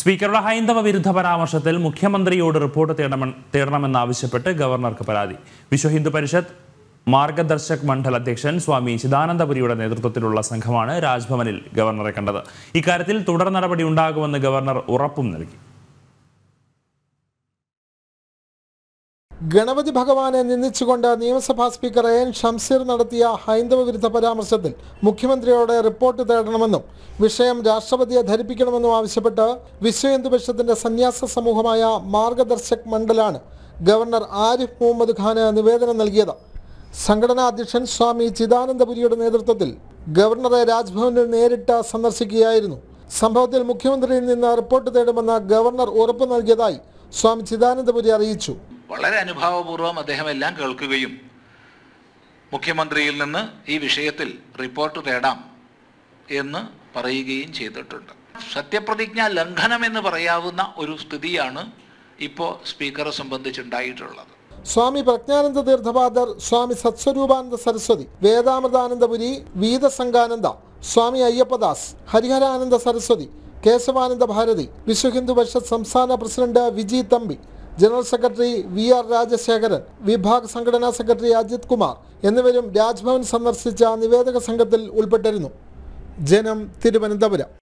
സ്പീക്കറുടെ ഹൈന്ദവ വിരുദ്ധ പരാമർശത്തിൽ മുഖ്യമന്ത്രിയോട് റിപ്പോർട്ട് തേടണം തേടണമെന്നാവശ്യപ്പെട്ട് ഗവർണർക്ക് പരാതി വിശ്വ ഹിന്ദു പരിഷത്ത് മാർഗദർശക് മണ്ഡൽ അധ്യക്ഷൻ സ്വാമി ചിദാനന്ദപുരിയുടെ നേതൃത്വത്തിലുള്ള സംഘമാണ് രാജ്ഭവനിൽ ഗവർണറെ കണ്ടത് ഇക്കാര്യത്തിൽ തുടർ നടപടി ഉണ്ടാകുമെന്ന് ഗവർണർ ഉറപ്പും നൽകി ഗണപതി ഭഗവാനെ നിന്ദിച്ചുകൊണ്ട് നിയമസഭാ സ്പീക്കർ എൻ ഷംസീർ നടത്തിയ ഹൈന്ദവ വിരുദ്ധ പരാമർശത്തിൽ മുഖ്യമന്ത്രിയോടെ റിപ്പോർട്ട് തേടണമെന്നും വിഷയം രാഷ്ട്രപതിയെ ധരിപ്പിക്കണമെന്നും ആവശ്യപ്പെട്ട് വിശ്വഹിന്ദു സന്യാസ സമൂഹമായ മാർഗദർശക് മണ്ഡലാണ് ഗവർണർ ആരിഫ് മുഹമ്മദ് ഖാന് നിവേദനം നൽകിയത് സംഘടനാ അധ്യക്ഷൻ സ്വാമി ചിദാനന്ദപുരിയുടെ നേതൃത്വത്തിൽ ഗവർണറെ രാജ്ഭവനിൽ നേരിട്ട് സന്ദർശിക്കുകയായിരുന്നു സംഭവത്തിൽ മുഖ്യമന്ത്രിയിൽ നിന്ന് റിപ്പോർട്ട് തേടുമെന്ന് ഗവർണർ ഉറപ്പു നൽകിയതായി സ്വാമി ചിദാനന്ദപുരി അറിയിച്ചു വളരെ അനുഭാവപൂർവ്വം അദ്ദേഹം എല്ലാം കേൾക്കുകയും മുഖ്യമന്ത്രിയിൽ നിന്ന് ഈ വിഷയത്തിൽ റിപ്പോർട്ട് തേടാം എന്ന് പറയുകയും ചെയ്തിട്ടുണ്ട് സത്യപ്രതിജ്ഞ ലംഘനം എന്ന് പറയാവുന്ന ഒരു സ്ഥിതിയാണ് ഇപ്പോൾ സ്പീക്കറെ സംബന്ധിച്ചുണ്ടായിട്ടുള്ളത് സ്വാമി പ്രജ്ഞാനന്ദ തീർത്ഥപാദർ സ്വാമി സത്സ്വരൂപാനന്ദ സരസ്വതി വേദാമൃതാനന്ദപുരി വീതസംഗാനന്ദ സ്വാമി അയ്യപ്പദാസ് ഹരിഹരാനന്ദ സരസ്വതി കേശവാനന്ദ ഭാരതി വിശ്വഹിന്ദു പരിഷത്ത് സംസ്ഥാന president Viji Thampi general secretary V R Rajasekharan Vibhag സംഘടനാ സെക്രട്ടറി അജിത് കുമാർ എന്നിവരും രാജ്ഭവൻ സന്ദർശിച്ച നിവേദക സംഘത്തിൽ ഉൾപ്പെട്ടിരുന്നു ജനം തിരുവനന്തപുരം